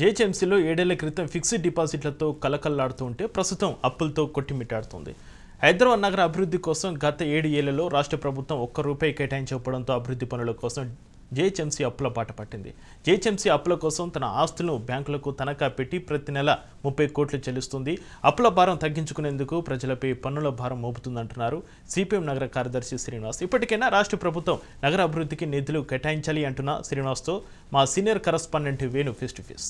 జేహెచ్ఎంసీలో ఏడేళ్ల క్రితం ఫిక్స్డ్ డిపాజిట్లతో ఉంటే ప్రస్తుతం అప్పులతో కొట్టిమిట్టాడుతుంది హైదరాబాద్ నగర అభివృద్ధి కోసం గత ఏడు ఏళ్లలో రాష్ట్ర ప్రభుత్వం ఒక్క రూపాయి కేటాయించకపోవడంతో అభివృద్ధి పనుల కోసం జేహెచ్ఎంసీ అప్పుల పాట పట్టింది జేహెచ్ఎంసీ అప్పుల కోసం తన ఆస్తులను బ్యాంకులకు తనఖా పెట్టి ప్రతి నెల ముప్పై కోట్లు చెల్లిస్తుంది అప్పుల భారం తగ్గించుకునేందుకు ప్రజలపై పన్నుల భారం మోపుతుందంటున్నారు సిపిఎం నగర కార్యదర్శి శ్రీనివాస్ ఇప్పటికైనా రాష్ట్ర ప్రభుత్వం నగర అభివృద్ధికి నిధులు కేటాయించాలి అంటున్న శ్రీనివాస్తో మా senior correspondent Venu face to face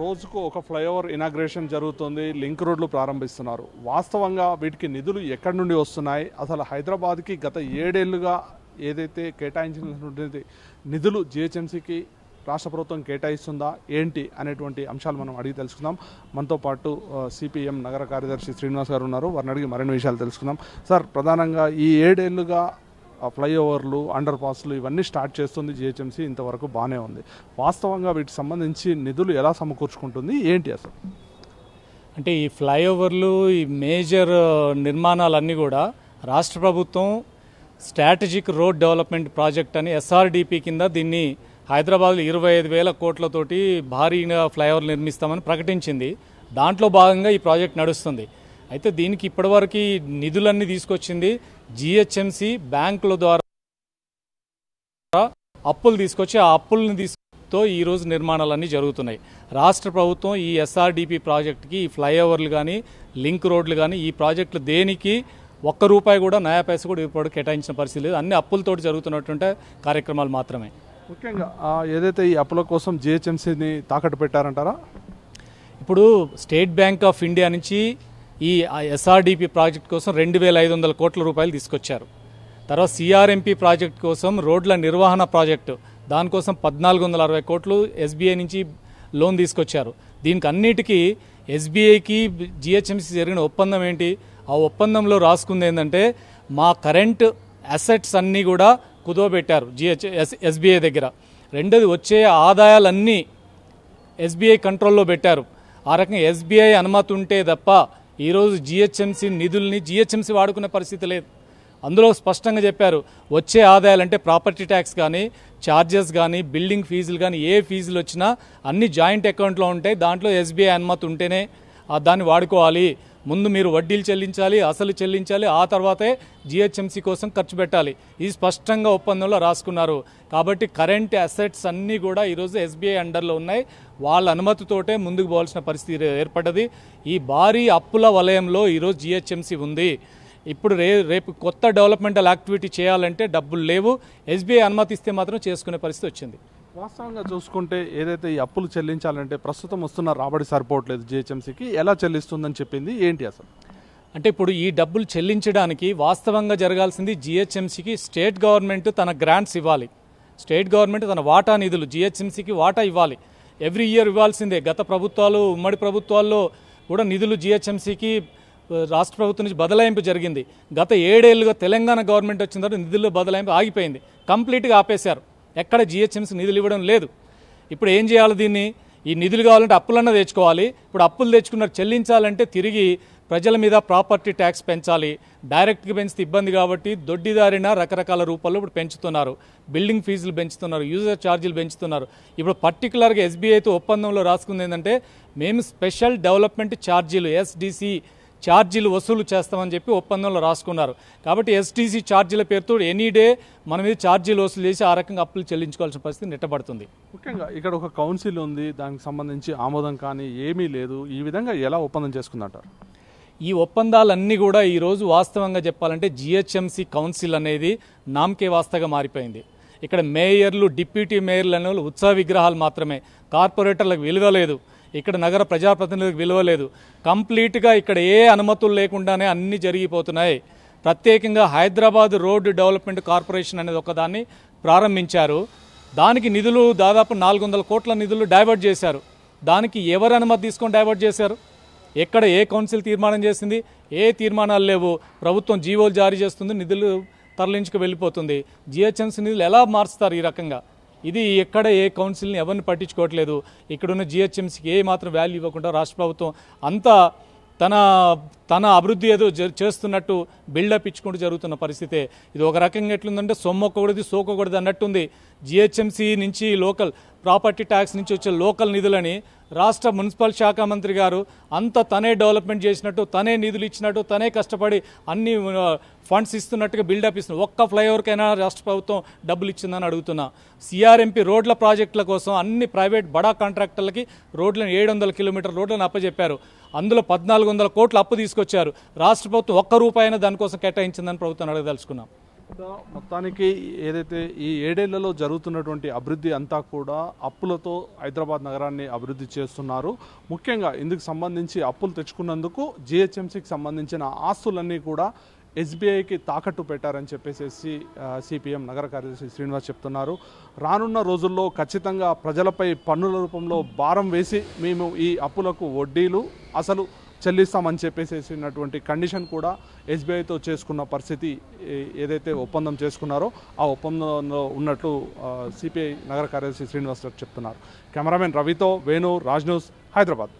రోజుకు ఒక ఫ్లైఓవర్ ఇనాగ్రేషన్ జరుగుతుంది లింక్ రోడ్లు ప్రారంభిస్తున్నారు వాస్తవంగా వీటికి నిధులు ఎక్కడి నుండి వస్తున్నాయి అసలు హైదరాబాద్కి గత ఏడేళ్లుగా ఏదైతే కేటాయించినటువంటి నిధులు జిహెచ్ఎంసీకి రాష్ట్ర ప్రభుత్వం కేటాయిస్తుందా ఏంటి అనేటువంటి అంశాలు మనం అడిగి తెలుసుకుందాం మనతో పాటు సిపిఎం నగర కార్యదర్శి శ్రీనివాస్ గారు ఉన్నారు వారిని అడిగి మరిన్ని విషయాలు తెలుసుకుందాం సార్ ప్రధానంగా ఈ ఏడేళ్లుగా ఫ్లైఓవర్లు అండర్ పాస్లు ఇవన్నీ స్టార్ట్ చేస్తుంది జిహెచ్ఎంసీ ఇంతవరకు బాగానే ఉంది వాస్తవంగా వీటికి సంబంధించి నిధులు ఎలా సమకూర్చుకుంటుంది ఏంటి అసలు అంటే ఈ ఫ్లైఓవర్లు ఈ మేజర్ నిర్మాణాలన్నీ కూడా రాష్ట్ర ప్రభుత్వం స్ట్రాటజిక్ రోడ్ డెవలప్మెంట్ ప్రాజెక్ట్ అని ఎస్ఆర్డిపి కింద దీన్ని హైదరాబాద్లో ఇరవై ఐదు వేల కోట్లతోటి భారీగా ఫ్లైఓవర్ నిర్మిస్తామని ప్రకటించింది దాంట్లో భాగంగా ఈ ప్రాజెక్ట్ నడుస్తుంది అయితే దీనికి ఇప్పటివరకు నిధులన్నీ తీసుకొచ్చింది జిహెచ్ఎంసి బ్యాంకుల ద్వారా అప్పులు తీసుకొచ్చి ఆ అప్పులను తీసుకుతో ఈరోజు నిర్మాణాలన్నీ జరుగుతున్నాయి రాష్ట్ర ప్రభుత్వం ఈ ఎస్ఆర్డిపి ప్రాజెక్టుకి ఈ ఫ్లైఓవర్లు కానీ లింక్ రోడ్లు కానీ ఈ ప్రాజెక్టులు దేనికి ఒక్క రూపాయి కూడా నయా పైస కూడా ఇప్పుడు కేటాయించిన పరిస్థితి లేదు అన్ని అప్పులతోటి జరుగుతున్నటువంటి కార్యక్రమాలు మాత్రమే ముఖ్యంగా ఏదైతే ఈ అప్పుల కోసం జిహెచ్ఎంసీని తాకట్టు పెట్టారంటారా ఇప్పుడు స్టేట్ బ్యాంక్ ఆఫ్ ఇండియా నుంచి ఈ ఎస్ఆర్డిపి ప్రాజెక్ట్ కోసం రెండు వేల ఐదు వందల కోట్ల రూపాయలు తీసుకొచ్చారు తర్వాత సిఆర్ఎంపి ప్రాజెక్ట్ కోసం రోడ్ల నిర్వహణ ప్రాజెక్టు దానికోసం పద్నాలుగు వందల అరవై కోట్లు ఎస్బీఐ నుంచి లోన్ తీసుకొచ్చారు దీనికి అన్నిటికీ ఎస్బీఐకి జిహెచ్ఎంసీ జరిగిన ఒప్పందం ఏంటి ఆ ఒప్పందంలో రాసుకుంది ఏంటంటే మా కరెంట్ అసెట్స్ అన్నీ కూడా కుదవబెట్టారు జిహెచ్ ఎస్ ఎస్బీఐ దగ్గర రెండోది వచ్చే ఆదాయాలన్నీ ఎస్బీఐ కంట్రోల్లో పెట్టారు ఆ రకంగా ఎస్బీఐ అనుమతి ఉంటే తప్ప ఈరోజు జిహెచ్ఎంసీ నిధుల్ని జిహెచ్ఎంసీ వాడుకునే పరిస్థితి లేదు అందులో స్పష్టంగా చెప్పారు వచ్చే ఆదాయాలు అంటే ప్రాపర్టీ ట్యాక్స్ కానీ ఛార్జెస్ కానీ బిల్డింగ్ ఫీజులు కానీ ఏ ఫీజులు వచ్చినా అన్ని జాయింట్ అకౌంట్లో ఉంటాయి దాంట్లో ఎస్బీఐ అనుమతి ఉంటేనే దాన్ని వాడుకోవాలి ముందు మీరు వడ్డీలు చెల్లించాలి అసలు చెల్లించాలి ఆ తర్వాతే జిహెచ్ఎంసీ కోసం ఖర్చు పెట్టాలి ఇది స్పష్టంగా ఒప్పందంలో రాసుకున్నారు కాబట్టి కరెంట్ అసెట్స్ అన్నీ కూడా ఈరోజు ఎస్బీఐ అండర్లో ఉన్నాయి వాళ్ళ అనుమతితోటే ముందుకు పోవాల్సిన పరిస్థితి ఏర్పడ్డది ఈ భారీ అప్పుల వలయంలో ఈరోజు జిహెచ్ఎంసీ ఉంది ఇప్పుడు రే రేపు కొత్త డెవలప్మెంటల్ యాక్టివిటీ చేయాలంటే డబ్బులు లేవు ఎస్బీఐ అనుమతిస్తే మాత్రం చేసుకునే పరిస్థితి వచ్చింది వాస్తవంగా చూసుకుంటే ఏదైతే ఈ అప్పులు చెల్లించాలంటే ప్రస్తుతం వస్తున్న రాబడి సరిపోవట్లేదు జిహెచ్ఎంసీకి ఎలా చెల్లిస్తుందని చెప్పింది ఏంటి అసలు అంటే ఇప్పుడు ఈ డబ్బులు చెల్లించడానికి వాస్తవంగా జరగాల్సింది జిహెచ్ఎంసీకి స్టేట్ గవర్నమెంట్ తన గ్రాంట్స్ ఇవ్వాలి స్టేట్ గవర్నమెంట్ తన వాటా నిధులు జిహెచ్ఎంసీకి వాటా ఇవ్వాలి ఎవ్రీ ఇయర్ ఇవ్వాల్సిందే గత ప్రభుత్వాలు ఉమ్మడి ప్రభుత్వాల్లో కూడా నిధులు జిహెచ్ఎంసీకి రాష్ట్ర ప్రభుత్వం నుంచి బదలాయింపు జరిగింది గత ఏడేళ్లుగా తెలంగాణ గవర్నమెంట్ వచ్చిన తర్వాత నిధులు బదలాయింపు ఆగిపోయింది కంప్లీట్గా ఆపేశారు ఎక్కడ జిహెచ్ఎంసీ నిధులు ఇవ్వడం లేదు ఇప్పుడు ఏం చేయాలి దీన్ని ఈ నిధులు కావాలంటే అప్పులన్నా తెచ్చుకోవాలి ఇప్పుడు అప్పులు తెచ్చుకున్నారు చెల్లించాలంటే తిరిగి ప్రజల మీద ప్రాపర్టీ ట్యాక్స్ పెంచాలి డైరెక్ట్గా పెంచితే ఇబ్బంది కాబట్టి దొడ్డిదారిన రకరకాల రూపాల్లో ఇప్పుడు పెంచుతున్నారు బిల్డింగ్ ఫీజులు పెంచుతున్నారు యూజర్ ఛార్జీలు పెంచుతున్నారు ఇప్పుడు పర్టికులర్గా ఎస్బీఐతో ఒప్పందంలో రాసుకుంది ఏంటంటే మేము స్పెషల్ డెవలప్మెంట్ ఛార్జీలు ఎస్డిసి ఛార్జీలు వసూలు చేస్తామని చెప్పి ఒప్పందంలో రాసుకున్నారు కాబట్టి ఎస్టీసీ ఛార్జీల పేరుతో ఎనీ డే మన మీద ఛార్జీలు వసూలు చేసి ఆ రకంగా అప్పులు చెల్లించుకోవాల్సిన పరిస్థితి నిట్టబడుతుంది ముఖ్యంగా ఇక్కడ ఒక కౌన్సిల్ ఉంది దానికి సంబంధించి ఆమోదం కానీ ఏమీ లేదు ఈ విధంగా ఎలా ఒప్పందం చేసుకుందంటారు ఈ ఒప్పందాలన్నీ కూడా ఈరోజు వాస్తవంగా చెప్పాలంటే జిహెచ్ఎంసీ కౌన్సిల్ అనేది నామకే వాస్తగా మారిపోయింది ఇక్కడ మేయర్లు డిప్యూటీ మేయర్లు అనే ఉత్సవ విగ్రహాలు మాత్రమే కార్పొరేటర్లకు వెలుగలేదు ఇక్కడ నగర ప్రజాప్రతినిధులకు విలువ లేదు కంప్లీట్గా ఇక్కడ ఏ అనుమతులు లేకుండానే అన్నీ జరిగిపోతున్నాయి ప్రత్యేకంగా హైదరాబాద్ రోడ్డు డెవలప్మెంట్ కార్పొరేషన్ అనేది ఒకదాన్ని ప్రారంభించారు దానికి నిధులు దాదాపు నాలుగు కోట్ల నిధులు డైవర్ట్ చేశారు దానికి ఎవరు అనుమతి తీసుకొని డైవర్ట్ చేశారు ఎక్కడ ఏ కౌన్సిల్ తీర్మానం చేసింది ఏ తీర్మానాలు లేవు ప్రభుత్వం జీవోలు జారీ చేస్తుంది నిధులు తరలించుకు వెళ్ళిపోతుంది జిహెచ్ఎంసీ నిధులు ఎలా మార్చుతారు ఈ రకంగా ఇది ఎక్కడ ఏ కౌన్సిల్ని ఎవరిని పట్టించుకోవట్లేదు ఇక్కడున్న జిహెచ్ఎంసీకి ఏ మాత్రం వాల్యూ ఇవ్వకుండా రాష్ట్ర ప్రభుత్వం అంతా తన తన అభివృద్ధి ఏదో చేస్తున్నట్టు బిల్డప్ ఇచ్చుకుంటూ జరుగుతున్న పరిస్థితే ఇది ఒక రకంగా ఎట్లుందంటే సొమ్మొక్కకూడదు సోకకూడదు అన్నట్టుంది జిహెచ్ఎంసీ నుంచి లోకల్ ప్రాపర్టీ ట్యాక్స్ నుంచి వచ్చే లోకల్ నిధులని రాష్ట్ర మున్సిపల్ శాఖ మంత్రి గారు అంత తనే డెవలప్మెంట్ చేసినట్టు తనే నిధులు ఇచ్చినట్టు తనే కష్టపడి అన్ని ఫండ్స్ ఇస్తున్నట్టుగా బిల్డప్ ఇస్తున్నారు ఒక్క ఫ్లైఓవర్కైనా రాష్ట్ర ప్రభుత్వం డబ్బులు ఇచ్చిందని అడుగుతున్నా సిఆర్ఎంపి రోడ్ల ప్రాజెక్టుల కోసం అన్ని ప్రైవేట్ బడా కాంట్రాక్టర్లకి రోడ్లను ఏడు వందల కిలోమీటర్ రోడ్లను అప్పచెప్పారు అందులో పద్నాలుగు వందల కోట్లు అప్పు తీసుకొచ్చారు రాష్ట్ర ప్రభుత్వం ఒక్క రూపాయినా దానికోసం కేటాయించిందని ప్రభుత్వం అడగదలుచుకున్నాం మొత్తానికి ఏదైతే ఈ ఏడేళ్లలో జరుగుతున్నటువంటి అభివృద్ధి అంతా కూడా అప్పులతో హైదరాబాద్ నగరాన్ని అభివృద్ధి చేస్తున్నారు ముఖ్యంగా ఇందుకు సంబంధించి అప్పులు తెచ్చుకున్నందుకు జిహెచ్ఎంసీకి సంబంధించిన ఆస్తులన్నీ కూడా ఎస్బీఐకి తాకట్టు పెట్టారని చెప్పేసి సిపిఎం నగర కార్యదర్శి శ్రీనివాస్ చెప్తున్నారు రానున్న రోజుల్లో ఖచ్చితంగా ప్రజలపై పన్నుల రూపంలో భారం వేసి మేము ఈ అప్పులకు వడ్డీలు అసలు చెల్లిస్తామని చెప్పేసేసినటువంటి కండిషన్ కూడా ఎస్బీఐతో చేసుకున్న పరిస్థితి ఏదైతే ఒప్పందం చేసుకున్నారో ఆ ఒప్పందంలో ఉన్నట్లు సిపిఐ నగర కార్యదర్శి శ్రీనివాస్ చెప్తున్నారు కెమెరామెన్ రవితో వేణు రాజ్ న్యూస్ హైదరాబాద్